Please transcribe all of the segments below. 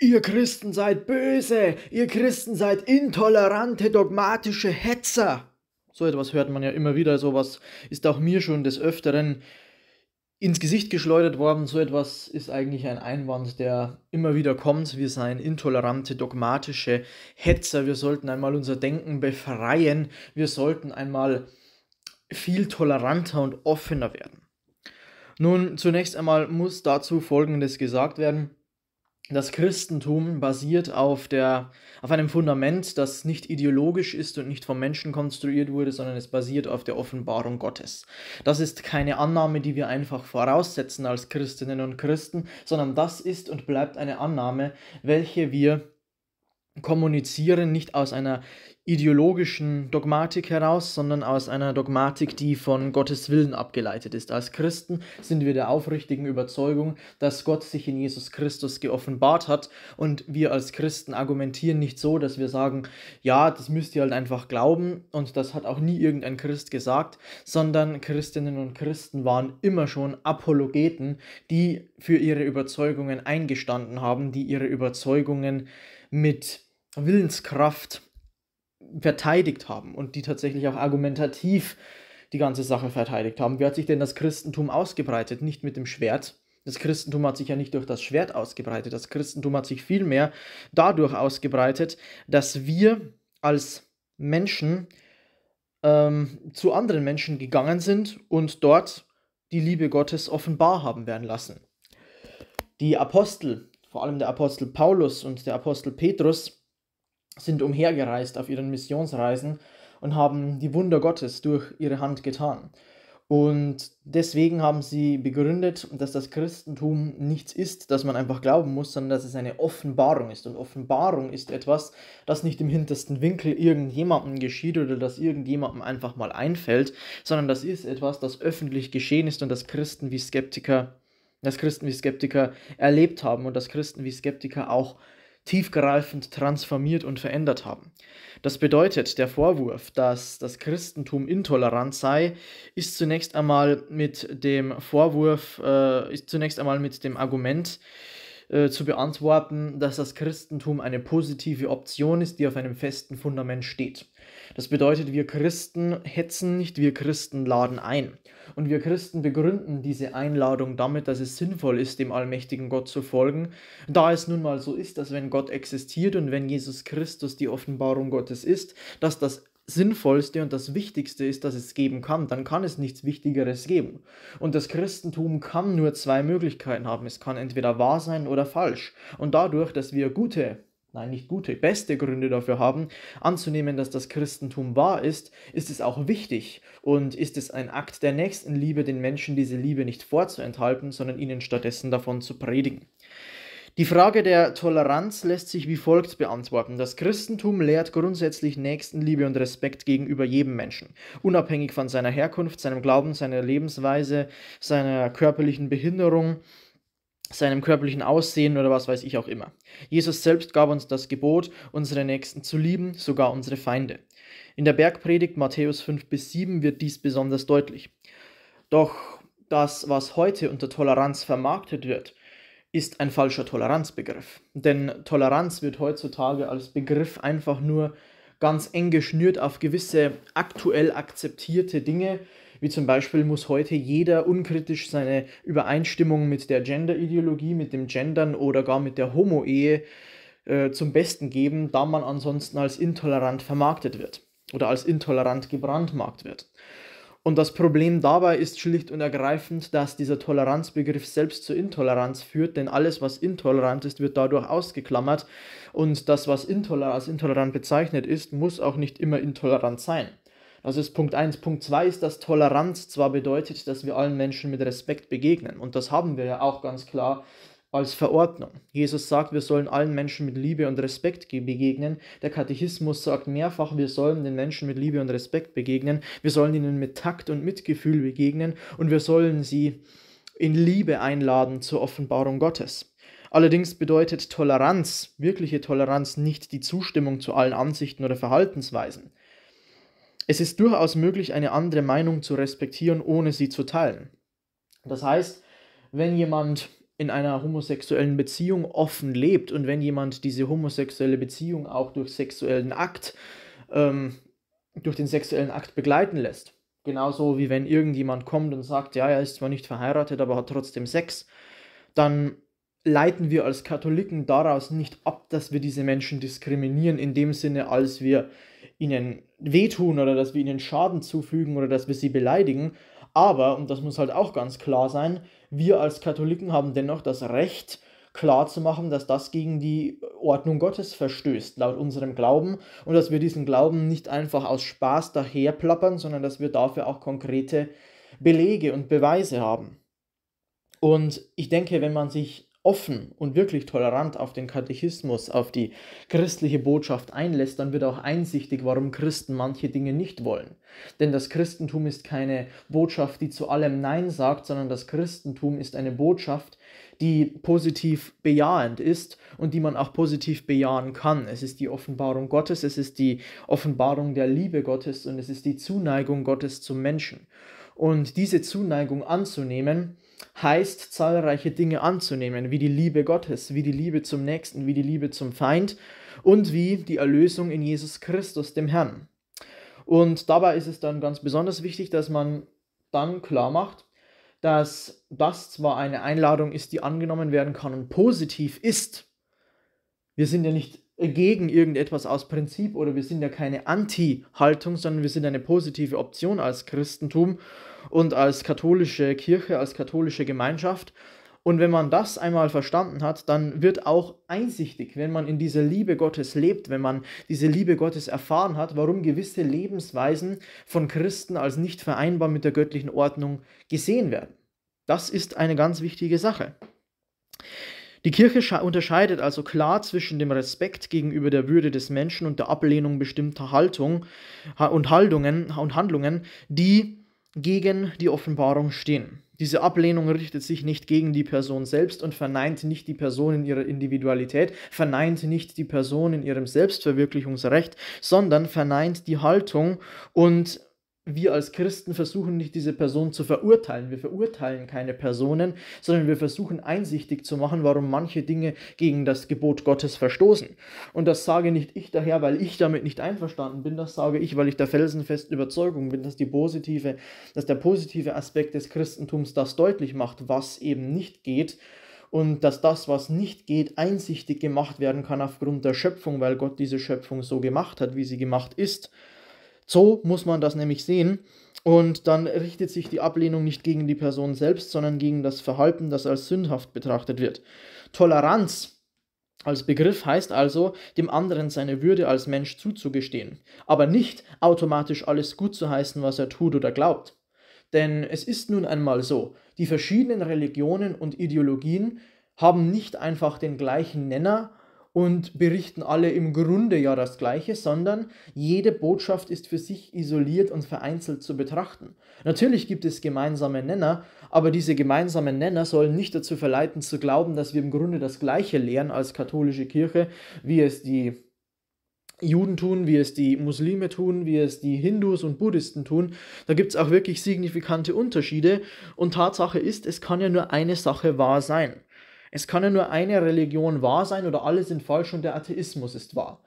Ihr Christen seid böse, ihr Christen seid intolerante, dogmatische Hetzer. So etwas hört man ja immer wieder, so etwas ist auch mir schon des Öfteren ins Gesicht geschleudert worden. So etwas ist eigentlich ein Einwand, der immer wieder kommt. Wir seien intolerante, dogmatische Hetzer. Wir sollten einmal unser Denken befreien. Wir sollten einmal viel toleranter und offener werden. Nun, zunächst einmal muss dazu Folgendes gesagt werden das Christentum basiert auf, der, auf einem Fundament, das nicht ideologisch ist und nicht vom Menschen konstruiert wurde, sondern es basiert auf der Offenbarung Gottes. Das ist keine Annahme, die wir einfach voraussetzen als Christinnen und Christen, sondern das ist und bleibt eine Annahme, welche wir kommunizieren, nicht aus einer ideologischen Dogmatik heraus, sondern aus einer Dogmatik, die von Gottes Willen abgeleitet ist. Als Christen sind wir der aufrichtigen Überzeugung, dass Gott sich in Jesus Christus geoffenbart hat und wir als Christen argumentieren nicht so, dass wir sagen, ja, das müsst ihr halt einfach glauben und das hat auch nie irgendein Christ gesagt, sondern Christinnen und Christen waren immer schon Apologeten, die für ihre Überzeugungen eingestanden haben, die ihre Überzeugungen äh, mit Willenskraft verteidigt haben und die tatsächlich auch argumentativ die ganze Sache verteidigt haben. Wie hat sich denn das Christentum ausgebreitet? Nicht mit dem Schwert. Das Christentum hat sich ja nicht durch das Schwert ausgebreitet. Das Christentum hat sich vielmehr dadurch ausgebreitet, dass wir als Menschen ähm, zu anderen Menschen gegangen sind und dort die Liebe Gottes offenbar haben werden lassen. Die Apostel vor allem der Apostel Paulus und der Apostel Petrus sind umhergereist auf ihren Missionsreisen und haben die Wunder Gottes durch ihre Hand getan. Und deswegen haben sie begründet, dass das Christentum nichts ist, das man einfach glauben muss, sondern dass es eine Offenbarung ist. Und Offenbarung ist etwas, das nicht im hintersten Winkel irgendjemandem geschieht oder das irgendjemandem einfach mal einfällt, sondern das ist etwas, das öffentlich geschehen ist und das Christen wie Skeptiker dass Christen wie Skeptiker erlebt haben und dass Christen wie Skeptiker auch tiefgreifend transformiert und verändert haben. Das bedeutet, der Vorwurf, dass das Christentum intolerant sei, ist zunächst einmal mit dem Vorwurf, äh, ist zunächst einmal mit dem Argument äh, zu beantworten, dass das Christentum eine positive Option ist, die auf einem festen Fundament steht. Das bedeutet, wir Christen hetzen nicht, wir Christen laden ein. Und wir Christen begründen diese Einladung damit, dass es sinnvoll ist, dem allmächtigen Gott zu folgen, da es nun mal so ist, dass wenn Gott existiert und wenn Jesus Christus die Offenbarung Gottes ist, dass das Sinnvollste und das Wichtigste ist, dass es geben kann, dann kann es nichts Wichtigeres geben. Und das Christentum kann nur zwei Möglichkeiten haben. Es kann entweder wahr sein oder falsch. Und dadurch, dass wir gute, nein, nicht gute, beste Gründe dafür haben, anzunehmen, dass das Christentum wahr ist, ist es auch wichtig und ist es ein Akt der Nächstenliebe, den Menschen diese Liebe nicht vorzuenthalten, sondern ihnen stattdessen davon zu predigen. Die Frage der Toleranz lässt sich wie folgt beantworten. Das Christentum lehrt grundsätzlich Nächstenliebe und Respekt gegenüber jedem Menschen, unabhängig von seiner Herkunft, seinem Glauben, seiner Lebensweise, seiner körperlichen Behinderung, seinem körperlichen Aussehen oder was weiß ich auch immer. Jesus selbst gab uns das Gebot, unsere Nächsten zu lieben, sogar unsere Feinde. In der Bergpredigt Matthäus 5 bis 7 wird dies besonders deutlich. Doch das, was heute unter Toleranz vermarktet wird, ist ein falscher Toleranzbegriff. Denn Toleranz wird heutzutage als Begriff einfach nur ganz eng geschnürt auf gewisse aktuell akzeptierte Dinge, wie zum Beispiel muss heute jeder unkritisch seine Übereinstimmung mit der Genderideologie, mit dem Gendern oder gar mit der Homo-Ehe äh, zum Besten geben, da man ansonsten als intolerant vermarktet wird oder als intolerant gebrandmarkt wird. Und das Problem dabei ist schlicht und ergreifend, dass dieser Toleranzbegriff selbst zur Intoleranz führt, denn alles, was intolerant ist, wird dadurch ausgeklammert und das, was intoler als intolerant bezeichnet ist, muss auch nicht immer intolerant sein. Das ist Punkt 1. Punkt 2 ist, dass Toleranz zwar bedeutet, dass wir allen Menschen mit Respekt begegnen. Und das haben wir ja auch ganz klar als Verordnung. Jesus sagt, wir sollen allen Menschen mit Liebe und Respekt begegnen. Der Katechismus sagt mehrfach, wir sollen den Menschen mit Liebe und Respekt begegnen. Wir sollen ihnen mit Takt und Mitgefühl begegnen und wir sollen sie in Liebe einladen zur Offenbarung Gottes. Allerdings bedeutet Toleranz, wirkliche Toleranz, nicht die Zustimmung zu allen Ansichten oder Verhaltensweisen. Es ist durchaus möglich, eine andere Meinung zu respektieren, ohne sie zu teilen. Das heißt, wenn jemand in einer homosexuellen Beziehung offen lebt und wenn jemand diese homosexuelle Beziehung auch durch sexuellen Akt, ähm, durch den sexuellen Akt begleiten lässt. Genauso wie wenn irgendjemand kommt und sagt, ja, er ist zwar nicht verheiratet, aber hat trotzdem Sex, dann leiten wir als Katholiken daraus nicht ab, dass wir diese Menschen diskriminieren, in dem Sinne, als wir ihnen wehtun oder dass wir ihnen Schaden zufügen oder dass wir sie beleidigen. Aber, und das muss halt auch ganz klar sein, wir als Katholiken haben dennoch das Recht, klar zu machen, dass das gegen die Ordnung Gottes verstößt, laut unserem Glauben, und dass wir diesen Glauben nicht einfach aus Spaß daherplappern, sondern dass wir dafür auch konkrete Belege und Beweise haben. Und ich denke, wenn man sich offen und wirklich tolerant auf den Katechismus, auf die christliche Botschaft einlässt, dann wird auch einsichtig, warum Christen manche Dinge nicht wollen. Denn das Christentum ist keine Botschaft, die zu allem Nein sagt, sondern das Christentum ist eine Botschaft, die positiv bejahend ist und die man auch positiv bejahen kann. Es ist die Offenbarung Gottes, es ist die Offenbarung der Liebe Gottes und es ist die Zuneigung Gottes zum Menschen. Und diese Zuneigung anzunehmen, heißt, zahlreiche Dinge anzunehmen, wie die Liebe Gottes, wie die Liebe zum Nächsten, wie die Liebe zum Feind und wie die Erlösung in Jesus Christus, dem Herrn. Und dabei ist es dann ganz besonders wichtig, dass man dann klar macht, dass das zwar eine Einladung ist, die angenommen werden kann und positiv ist. Wir sind ja nicht gegen irgendetwas aus Prinzip oder wir sind ja keine Anti-Haltung, sondern wir sind eine positive Option als Christentum und als katholische Kirche, als katholische Gemeinschaft. Und wenn man das einmal verstanden hat, dann wird auch einsichtig, wenn man in dieser Liebe Gottes lebt, wenn man diese Liebe Gottes erfahren hat, warum gewisse Lebensweisen von Christen als nicht vereinbar mit der göttlichen Ordnung gesehen werden. Das ist eine ganz wichtige Sache. Die Kirche unterscheidet also klar zwischen dem Respekt gegenüber der Würde des Menschen und der Ablehnung bestimmter Haltung und Haltungen und Handlungen, die gegen die Offenbarung stehen. Diese Ablehnung richtet sich nicht gegen die Person selbst und verneint nicht die Person in ihrer Individualität, verneint nicht die Person in ihrem Selbstverwirklichungsrecht, sondern verneint die Haltung und wir als Christen versuchen nicht, diese Person zu verurteilen. Wir verurteilen keine Personen, sondern wir versuchen einsichtig zu machen, warum manche Dinge gegen das Gebot Gottes verstoßen. Und das sage nicht ich daher, weil ich damit nicht einverstanden bin. Das sage ich, weil ich der felsenfesten Überzeugung bin, dass, die positive, dass der positive Aspekt des Christentums das deutlich macht, was eben nicht geht und dass das, was nicht geht, einsichtig gemacht werden kann aufgrund der Schöpfung, weil Gott diese Schöpfung so gemacht hat, wie sie gemacht ist. So muss man das nämlich sehen. Und dann richtet sich die Ablehnung nicht gegen die Person selbst, sondern gegen das Verhalten, das als sündhaft betrachtet wird. Toleranz als Begriff heißt also, dem anderen seine Würde als Mensch zuzugestehen, aber nicht automatisch alles gut zu heißen, was er tut oder glaubt. Denn es ist nun einmal so, die verschiedenen Religionen und Ideologien haben nicht einfach den gleichen Nenner und berichten alle im Grunde ja das Gleiche, sondern jede Botschaft ist für sich isoliert und vereinzelt zu betrachten. Natürlich gibt es gemeinsame Nenner, aber diese gemeinsamen Nenner sollen nicht dazu verleiten zu glauben, dass wir im Grunde das Gleiche lehren als katholische Kirche, wie es die Juden tun, wie es die Muslime tun, wie es die Hindus und Buddhisten tun. Da gibt es auch wirklich signifikante Unterschiede und Tatsache ist, es kann ja nur eine Sache wahr sein. Es kann ja nur eine Religion wahr sein oder alle sind falsch und der Atheismus ist wahr.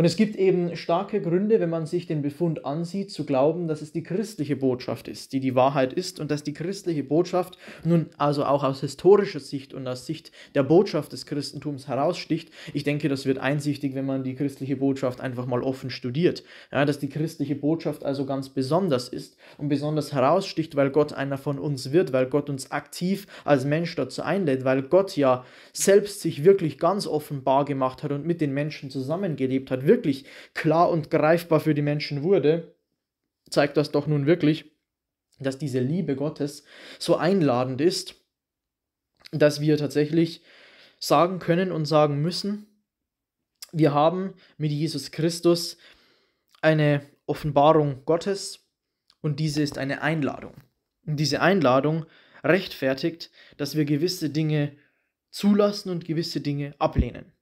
Und es gibt eben starke Gründe, wenn man sich den Befund ansieht, zu glauben, dass es die christliche Botschaft ist, die die Wahrheit ist und dass die christliche Botschaft nun also auch aus historischer Sicht und aus Sicht der Botschaft des Christentums heraussticht. Ich denke, das wird einsichtig, wenn man die christliche Botschaft einfach mal offen studiert. Ja, dass die christliche Botschaft also ganz besonders ist und besonders heraussticht, weil Gott einer von uns wird, weil Gott uns aktiv als Mensch dazu einlädt, weil Gott ja selbst sich wirklich ganz offenbar gemacht hat und mit den Menschen zusammengelebt hat wirklich klar und greifbar für die Menschen wurde, zeigt das doch nun wirklich, dass diese Liebe Gottes so einladend ist, dass wir tatsächlich sagen können und sagen müssen, wir haben mit Jesus Christus eine Offenbarung Gottes und diese ist eine Einladung. Und diese Einladung rechtfertigt, dass wir gewisse Dinge zulassen und gewisse Dinge ablehnen.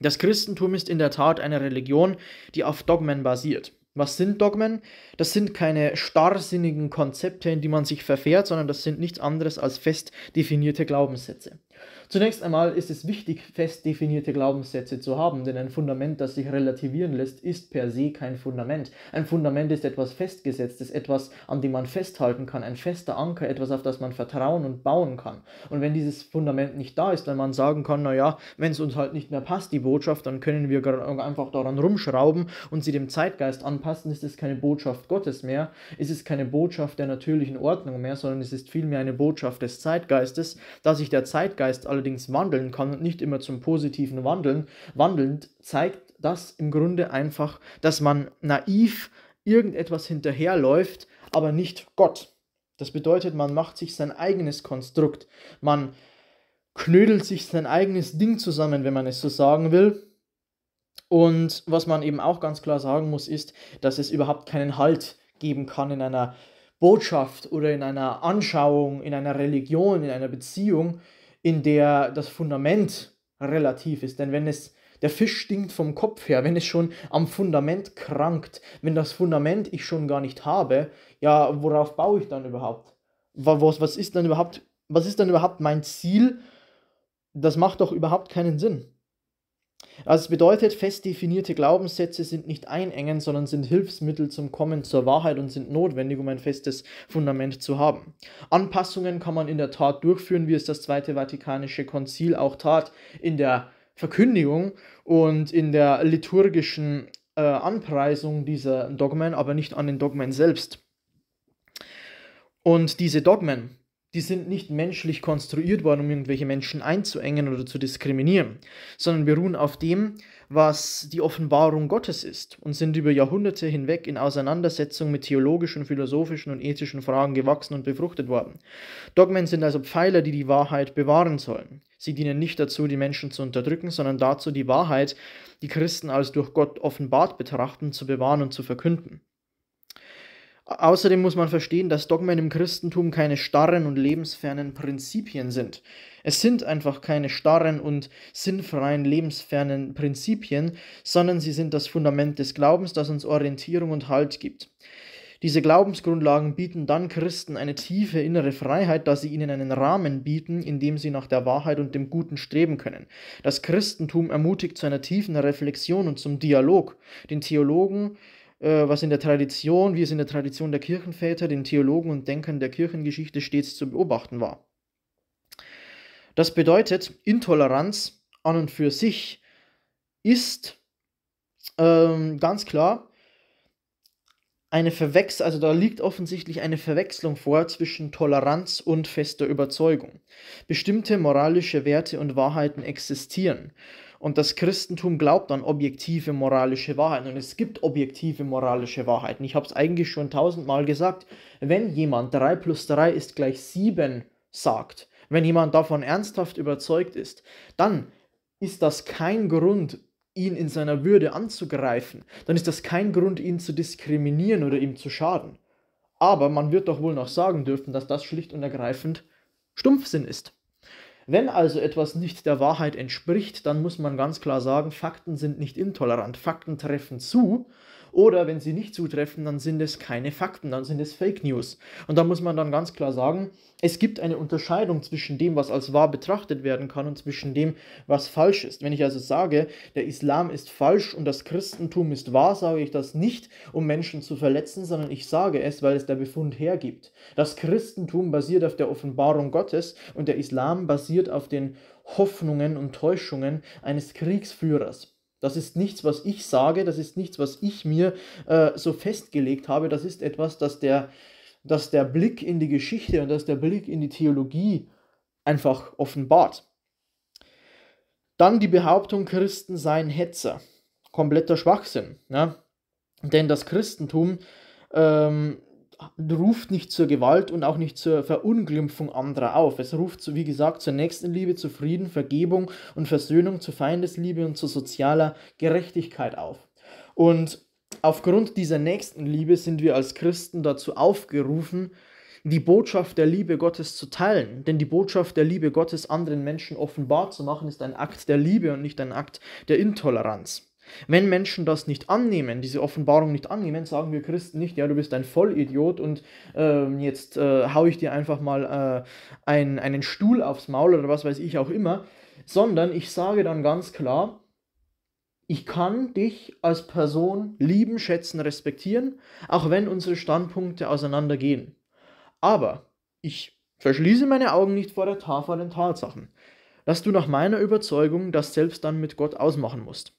Das Christentum ist in der Tat eine Religion, die auf Dogmen basiert. Was sind Dogmen? Das sind keine starrsinnigen Konzepte, in die man sich verfährt, sondern das sind nichts anderes als fest definierte Glaubenssätze. Zunächst einmal ist es wichtig, fest definierte Glaubenssätze zu haben, denn ein Fundament, das sich relativieren lässt, ist per se kein Fundament. Ein Fundament ist etwas Festgesetztes, etwas, an dem man festhalten kann, ein fester Anker, etwas, auf das man vertrauen und bauen kann. Und wenn dieses Fundament nicht da ist, wenn man sagen kann, naja, wenn es uns halt nicht mehr passt, die Botschaft, dann können wir einfach daran rumschrauben und sie dem Zeitgeist anpassen, ist es keine Botschaft Gottes mehr, ist es keine Botschaft der natürlichen Ordnung mehr, sondern es ist vielmehr eine Botschaft des Zeitgeistes, dass sich der Zeitgeist Geist allerdings wandeln kann und nicht immer zum Positiven wandeln, wandelnd, zeigt das im Grunde einfach, dass man naiv irgendetwas hinterherläuft, aber nicht Gott. Das bedeutet, man macht sich sein eigenes Konstrukt. Man knödelt sich sein eigenes Ding zusammen, wenn man es so sagen will. Und was man eben auch ganz klar sagen muss, ist, dass es überhaupt keinen Halt geben kann in einer Botschaft oder in einer Anschauung, in einer Religion, in einer Beziehung, in der das Fundament relativ ist. Denn wenn es der Fisch stinkt vom Kopf her, wenn es schon am Fundament krankt, wenn das Fundament ich schon gar nicht habe, ja, worauf baue ich dann überhaupt? Was, was ist dann überhaupt, was ist dann überhaupt mein Ziel? Das macht doch überhaupt keinen Sinn. Also es bedeutet, fest definierte Glaubenssätze sind nicht einengen, sondern sind Hilfsmittel zum Kommen zur Wahrheit und sind notwendig, um ein festes Fundament zu haben. Anpassungen kann man in der Tat durchführen, wie es das Zweite Vatikanische Konzil auch tat, in der Verkündigung und in der liturgischen äh, Anpreisung dieser Dogmen, aber nicht an den Dogmen selbst. Und diese Dogmen die sind nicht menschlich konstruiert worden, um irgendwelche Menschen einzuengen oder zu diskriminieren, sondern beruhen auf dem, was die Offenbarung Gottes ist und sind über Jahrhunderte hinweg in Auseinandersetzung mit theologischen, philosophischen und ethischen Fragen gewachsen und befruchtet worden. Dogmen sind also Pfeiler, die die Wahrheit bewahren sollen. Sie dienen nicht dazu, die Menschen zu unterdrücken, sondern dazu, die Wahrheit, die Christen als durch Gott offenbart betrachten, zu bewahren und zu verkünden. Außerdem muss man verstehen, dass Dogmen im Christentum keine starren und lebensfernen Prinzipien sind. Es sind einfach keine starren und sinnfreien lebensfernen Prinzipien, sondern sie sind das Fundament des Glaubens, das uns Orientierung und Halt gibt. Diese Glaubensgrundlagen bieten dann Christen eine tiefe innere Freiheit, da sie ihnen einen Rahmen bieten, in dem sie nach der Wahrheit und dem Guten streben können. Das Christentum ermutigt zu einer tiefen Reflexion und zum Dialog. Den Theologen äh, was in der Tradition, wie es in der Tradition der Kirchenväter, den Theologen und Denkern der Kirchengeschichte stets zu beobachten war. Das bedeutet, Intoleranz an und für sich ist ähm, ganz klar eine Verwechslung, also da liegt offensichtlich eine Verwechslung vor zwischen Toleranz und fester Überzeugung. Bestimmte moralische Werte und Wahrheiten existieren und das Christentum glaubt an objektive moralische Wahrheiten. Und es gibt objektive moralische Wahrheiten. Ich habe es eigentlich schon tausendmal gesagt. Wenn jemand 3 plus 3 ist gleich 7 sagt, wenn jemand davon ernsthaft überzeugt ist, dann ist das kein Grund, ihn in seiner Würde anzugreifen. Dann ist das kein Grund, ihn zu diskriminieren oder ihm zu schaden. Aber man wird doch wohl noch sagen dürfen, dass das schlicht und ergreifend Stumpfsinn ist. Wenn also etwas nicht der Wahrheit entspricht, dann muss man ganz klar sagen, Fakten sind nicht intolerant, Fakten treffen zu oder wenn sie nicht zutreffen, dann sind es keine Fakten, dann sind es Fake News. Und da muss man dann ganz klar sagen, es gibt eine Unterscheidung zwischen dem, was als wahr betrachtet werden kann und zwischen dem, was falsch ist. Wenn ich also sage, der Islam ist falsch und das Christentum ist wahr, sage ich das nicht, um Menschen zu verletzen, sondern ich sage es, weil es der Befund hergibt. Das Christentum basiert auf der Offenbarung Gottes und der Islam basiert auf den Hoffnungen und Täuschungen eines Kriegsführers. Das ist nichts, was ich sage, das ist nichts, was ich mir äh, so festgelegt habe, das ist etwas, das der, das der Blick in die Geschichte und das der Blick in die Theologie einfach offenbart. Dann die Behauptung, Christen seien Hetzer. Kompletter Schwachsinn. Ne? Denn das Christentum ähm, äh, ruft nicht zur Gewalt und auch nicht zur Verunglimpfung anderer auf. Es ruft, wie gesagt, zur Nächstenliebe, zu Frieden, Vergebung und Versöhnung, zur Feindesliebe und zu sozialer Gerechtigkeit auf. Und aufgrund dieser Nächstenliebe sind wir als Christen dazu aufgerufen, die Botschaft der Liebe Gottes zu teilen. Denn die Botschaft der Liebe Gottes anderen Menschen offenbar zu machen, ist ein Akt der Liebe und nicht ein Akt der Intoleranz. Wenn Menschen das nicht annehmen, diese Offenbarung nicht annehmen, sagen wir Christen nicht, ja, du bist ein Vollidiot und äh, jetzt äh, hau ich dir einfach mal äh, ein, einen Stuhl aufs Maul oder was weiß ich auch immer, sondern ich sage dann ganz klar, ich kann dich als Person lieben, schätzen, respektieren, auch wenn unsere Standpunkte auseinandergehen. Aber ich verschließe meine Augen nicht vor der Tafel den Tatsachen, dass du nach meiner Überzeugung das selbst dann mit Gott ausmachen musst.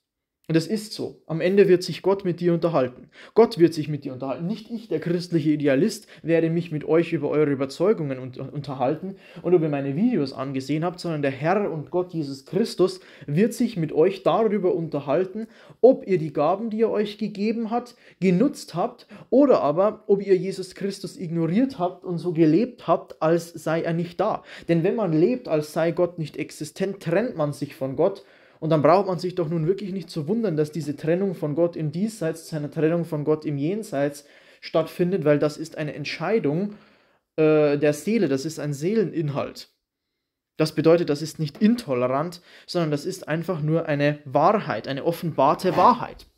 Und es ist so. Am Ende wird sich Gott mit dir unterhalten. Gott wird sich mit dir unterhalten. Nicht ich, der christliche Idealist, werde mich mit euch über eure Überzeugungen unterhalten und ob ihr meine Videos angesehen habt, sondern der Herr und Gott Jesus Christus wird sich mit euch darüber unterhalten, ob ihr die Gaben, die er euch gegeben hat, genutzt habt oder aber ob ihr Jesus Christus ignoriert habt und so gelebt habt, als sei er nicht da. Denn wenn man lebt, als sei Gott nicht existent, trennt man sich von Gott und dann braucht man sich doch nun wirklich nicht zu wundern, dass diese Trennung von Gott im Diesseits zu einer Trennung von Gott im Jenseits stattfindet, weil das ist eine Entscheidung äh, der Seele, das ist ein Seeleninhalt. Das bedeutet, das ist nicht intolerant, sondern das ist einfach nur eine Wahrheit, eine offenbarte Wahrheit.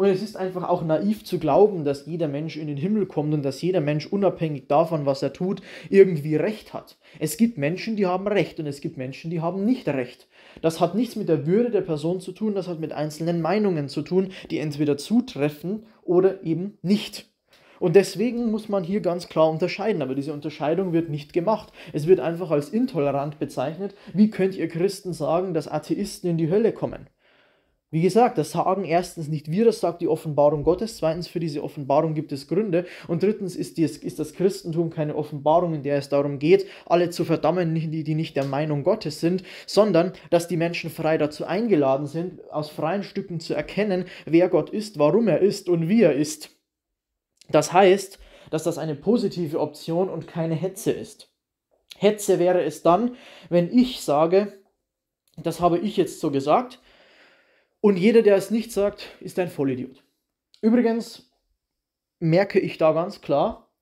Und es ist einfach auch naiv zu glauben, dass jeder Mensch in den Himmel kommt und dass jeder Mensch unabhängig davon, was er tut, irgendwie Recht hat. Es gibt Menschen, die haben Recht und es gibt Menschen, die haben nicht Recht. Das hat nichts mit der Würde der Person zu tun, das hat mit einzelnen Meinungen zu tun, die entweder zutreffen oder eben nicht. Und deswegen muss man hier ganz klar unterscheiden, aber diese Unterscheidung wird nicht gemacht. Es wird einfach als intolerant bezeichnet. Wie könnt ihr Christen sagen, dass Atheisten in die Hölle kommen? Wie gesagt, das sagen erstens nicht wir, das sagt die Offenbarung Gottes. Zweitens, für diese Offenbarung gibt es Gründe. Und drittens ist, die, ist das Christentum keine Offenbarung, in der es darum geht, alle zu verdammen, die, die nicht der Meinung Gottes sind, sondern dass die Menschen frei dazu eingeladen sind, aus freien Stücken zu erkennen, wer Gott ist, warum er ist und wie er ist. Das heißt, dass das eine positive Option und keine Hetze ist. Hetze wäre es dann, wenn ich sage, das habe ich jetzt so gesagt, und jeder, der es nicht sagt, ist ein Vollidiot. Übrigens merke ich da ganz klar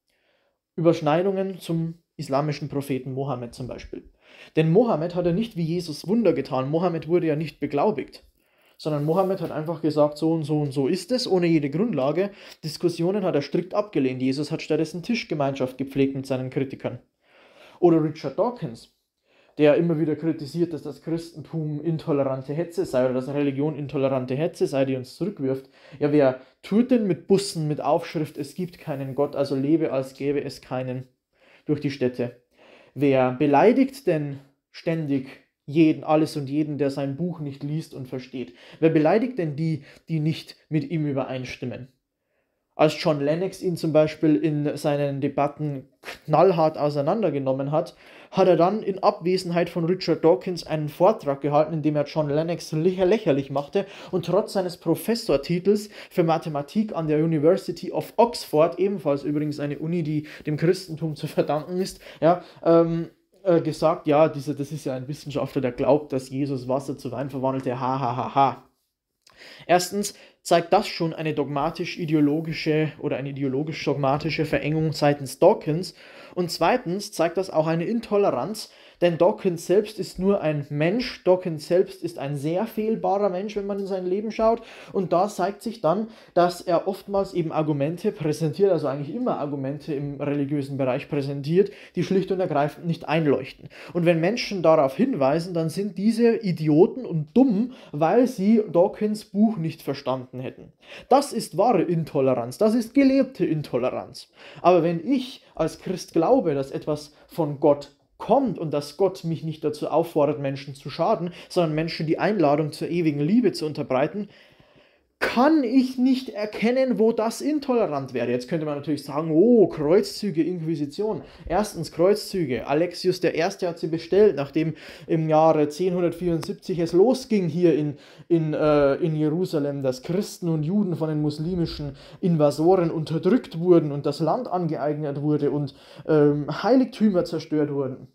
Überschneidungen zum islamischen Propheten Mohammed zum Beispiel. Denn Mohammed hat ja nicht wie Jesus Wunder getan. Mohammed wurde ja nicht beglaubigt sondern Mohammed hat einfach gesagt, so und so und so ist es, ohne jede Grundlage. Diskussionen hat er strikt abgelehnt. Jesus hat stattdessen Tischgemeinschaft gepflegt mit seinen Kritikern. Oder Richard Dawkins der immer wieder kritisiert, dass das Christentum intolerante Hetze sei oder dass Religion intolerante Hetze sei, die uns zurückwirft. Ja, wer tut denn mit Bussen mit Aufschrift, es gibt keinen Gott, also lebe, als gäbe es keinen, durch die Städte? Wer beleidigt denn ständig jeden, alles und jeden, der sein Buch nicht liest und versteht? Wer beleidigt denn die, die nicht mit ihm übereinstimmen? als John Lennox ihn zum Beispiel in seinen Debatten knallhart auseinandergenommen hat, hat er dann in Abwesenheit von Richard Dawkins einen Vortrag gehalten, in dem er John Lennox lächerlich machte und trotz seines Professortitels für Mathematik an der University of Oxford, ebenfalls übrigens eine Uni, die dem Christentum zu verdanken ist, ja, ähm, äh, gesagt, ja, dieser, das ist ja ein Wissenschaftler, der glaubt, dass Jesus Wasser zu Wein verwandelte, ha, ha, ha, ha. Erstens, zeigt das schon eine dogmatisch-ideologische oder eine ideologisch-dogmatische Verengung seitens Dawkins und zweitens zeigt das auch eine Intoleranz, denn Dawkins selbst ist nur ein Mensch, Dawkins selbst ist ein sehr fehlbarer Mensch, wenn man in sein Leben schaut und da zeigt sich dann, dass er oftmals eben Argumente präsentiert, also eigentlich immer Argumente im religiösen Bereich präsentiert, die schlicht und ergreifend nicht einleuchten. Und wenn Menschen darauf hinweisen, dann sind diese Idioten und dumm, weil sie Dawkins Buch nicht verstanden verstanden hätten. Das ist wahre Intoleranz, das ist gelebte Intoleranz. Aber wenn ich als Christ glaube, dass etwas von Gott kommt und dass Gott mich nicht dazu auffordert, Menschen zu schaden, sondern Menschen die Einladung zur ewigen Liebe zu unterbreiten, kann ich nicht erkennen, wo das intolerant wäre. Jetzt könnte man natürlich sagen, oh, Kreuzzüge, Inquisition. Erstens Kreuzzüge. Alexius I. hat sie bestellt, nachdem im Jahre 1074 es losging hier in, in, äh, in Jerusalem, dass Christen und Juden von den muslimischen Invasoren unterdrückt wurden und das Land angeeignet wurde und ähm, Heiligtümer zerstört wurden.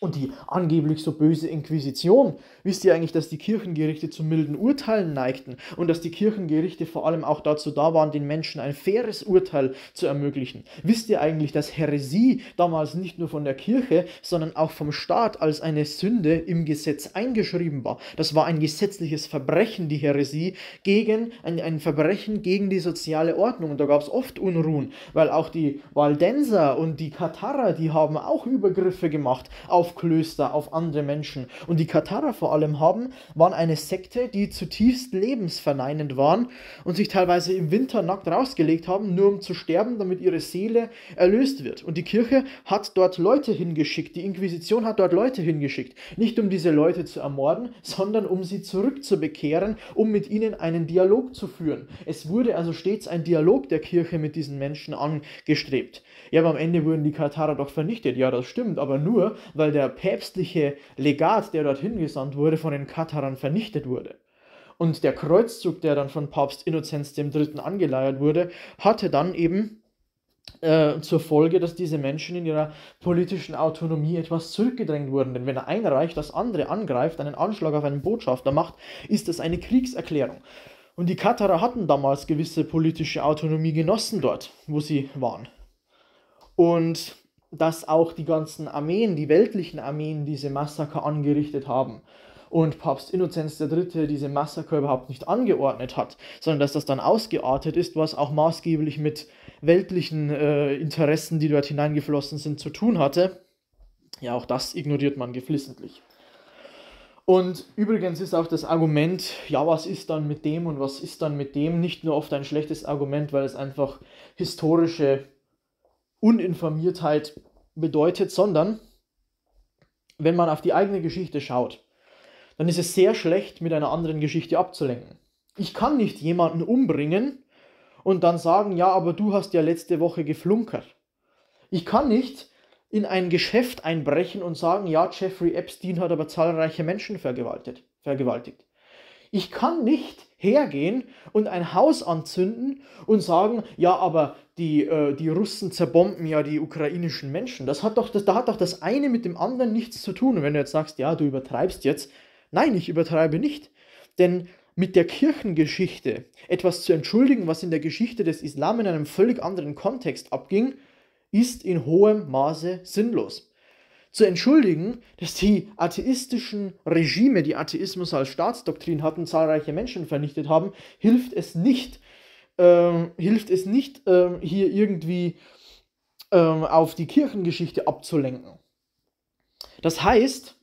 Und die angeblich so böse Inquisition. Wisst ihr eigentlich, dass die Kirchengerichte zu milden Urteilen neigten und dass die Kirchengerichte vor allem auch dazu da waren, den Menschen ein faires Urteil zu ermöglichen? Wisst ihr eigentlich, dass Häresie damals nicht nur von der Kirche, sondern auch vom Staat als eine Sünde im Gesetz eingeschrieben war? Das war ein gesetzliches Verbrechen, die Häresie, gegen ein, ein Verbrechen gegen die soziale Ordnung. Und da gab es oft Unruhen, weil auch die Waldenser und die Katharer, die haben auch Übergriffe gemacht auf auf Klöster, auf andere Menschen. Und die Katarer vor allem haben, waren eine Sekte, die zutiefst lebensverneinend waren und sich teilweise im Winter nackt rausgelegt haben, nur um zu sterben, damit ihre Seele erlöst wird. Und die Kirche hat dort Leute hingeschickt, die Inquisition hat dort Leute hingeschickt, nicht um diese Leute zu ermorden, sondern um sie zurückzubekehren, um mit ihnen einen Dialog zu führen. Es wurde also stets ein Dialog der Kirche mit diesen Menschen angestrebt ja, aber am Ende wurden die Katarer doch vernichtet. Ja, das stimmt, aber nur, weil der päpstliche Legat, der dorthin gesandt wurde, von den Katarern vernichtet wurde. Und der Kreuzzug, der dann von Papst Innozenz III. angeleiert wurde, hatte dann eben äh, zur Folge, dass diese Menschen in ihrer politischen Autonomie etwas zurückgedrängt wurden. Denn wenn ein Reich das andere angreift, einen Anschlag auf einen Botschafter macht, ist das eine Kriegserklärung. Und die Katarer hatten damals gewisse politische Autonomie genossen dort, wo sie waren und dass auch die ganzen Armeen, die weltlichen Armeen, diese Massaker angerichtet haben und Papst Innozenz III. diese Massaker überhaupt nicht angeordnet hat, sondern dass das dann ausgeartet ist, was auch maßgeblich mit weltlichen äh, Interessen, die dort hineingeflossen sind, zu tun hatte. Ja, auch das ignoriert man geflissentlich. Und übrigens ist auch das Argument, ja, was ist dann mit dem und was ist dann mit dem, nicht nur oft ein schlechtes Argument, weil es einfach historische Uninformiertheit bedeutet, sondern wenn man auf die eigene Geschichte schaut, dann ist es sehr schlecht, mit einer anderen Geschichte abzulenken. Ich kann nicht jemanden umbringen und dann sagen, ja, aber du hast ja letzte Woche geflunkert. Ich kann nicht in ein Geschäft einbrechen und sagen, ja, Jeffrey Epstein hat aber zahlreiche Menschen vergewaltigt. Ich kann nicht hergehen und ein Haus anzünden und sagen, ja, aber die, äh, die Russen zerbomben ja die ukrainischen Menschen. Das hat doch, das, da hat doch das eine mit dem anderen nichts zu tun. Und wenn du jetzt sagst, ja, du übertreibst jetzt, nein, ich übertreibe nicht. Denn mit der Kirchengeschichte etwas zu entschuldigen, was in der Geschichte des Islam in einem völlig anderen Kontext abging, ist in hohem Maße sinnlos zu entschuldigen, dass die atheistischen Regime, die Atheismus als Staatsdoktrin hatten, zahlreiche Menschen vernichtet haben, hilft es nicht, ähm, hilft es nicht, ähm, hier irgendwie ähm, auf die Kirchengeschichte abzulenken. Das heißt,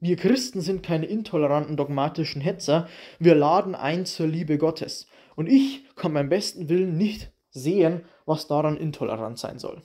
wir Christen sind keine intoleranten dogmatischen Hetzer, wir laden ein zur Liebe Gottes. Und ich kann meinem besten Willen nicht sehen, was daran intolerant sein soll.